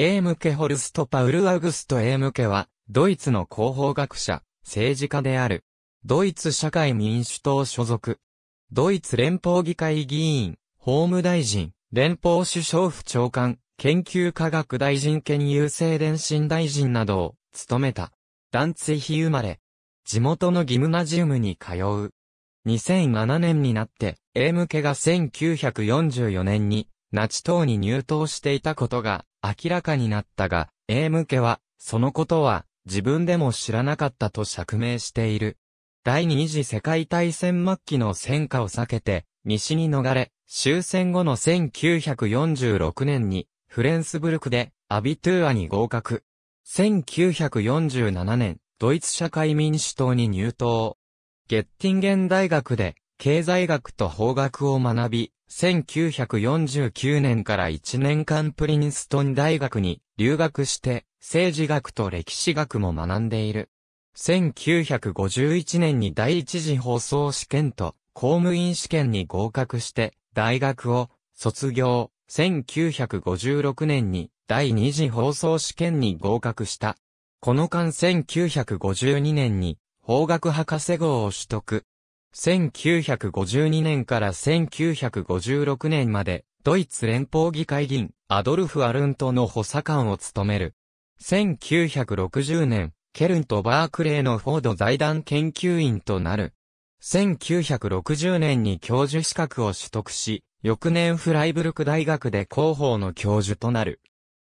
エームケ・ホルスト・パウル・アウグスト・エームケは、ドイツの広報学者、政治家である。ドイツ社会民主党所属。ドイツ連邦議会議員、法務大臣、連邦首相府長官、研究科学大臣兼優勢電信大臣などを、務めた。団ン日生まれ。地元のギムナジウムに通う。2007年になって、エームケが1944年に、ナチ党に入党していたことが明らかになったが、エーム家は、そのことは自分でも知らなかったと釈明している。第二次世界大戦末期の戦火を避けて、西に逃れ、終戦後の1946年に、フレンスブルクで、アビトゥーアに合格。1947年、ドイツ社会民主党に入党。ゲッティンゲン大学で、経済学と法学を学び、1949年から1年間プリンストン大学に留学して、政治学と歴史学も学んでいる。1951年に第一次放送試験と公務員試験に合格して、大学を卒業。1956年に第二次放送試験に合格した。この間1952年に法学博士号を取得。1952年から1956年まで、ドイツ連邦議会議員、アドルフ・アルントの補佐官を務める。1960年、ケルンとバークレーのフォード財団研究員となる。1960年に教授資格を取得し、翌年フライブルク大学で広報の教授となる。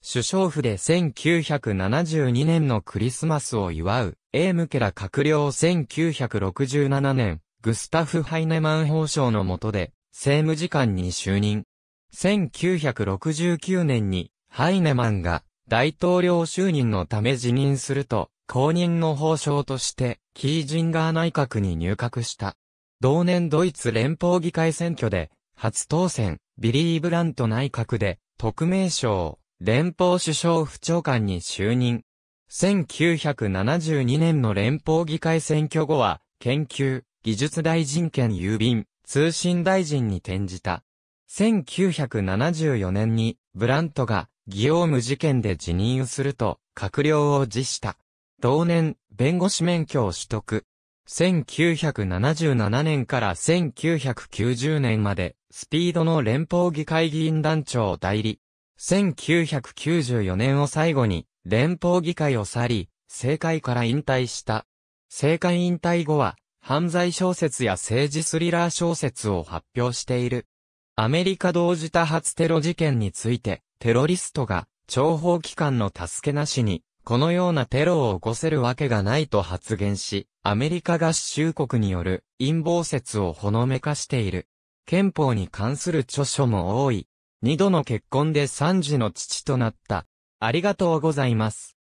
首相府で1972年のクリスマスを祝う、エームケラ閣僚1967年、グスタフ・ハイネマン法相の下で、政務次官に就任。1969年に、ハイネマンが、大統領就任のため辞任すると、公認の法相として、キージンガー内閣に入閣した。同年ドイツ連邦議会選挙で、初当選、ビリー・ブラント内閣で、特命省、連邦首相府長官に就任。1972年の連邦議会選挙後は、研究、技術大臣兼郵便、通信大臣に転じた。1974年に、ブラントが、ギオーム事件で辞任すると、閣僚を辞した。同年、弁護士免許を取得。1977年から1990年まで、スピードの連邦議会議員団長を代理。1994年を最後に、連邦議会を去り、政界から引退した。政界引退後は、犯罪小説や政治スリラー小説を発表している。アメリカ同時多発テロ事件について、テロリストが、諜報機関の助けなしに、このようなテロを起こせるわけがないと発言し、アメリカ合衆国による陰謀説をほのめかしている。憲法に関する著書も多い。二度の結婚で三児の父となった。ありがとうございます。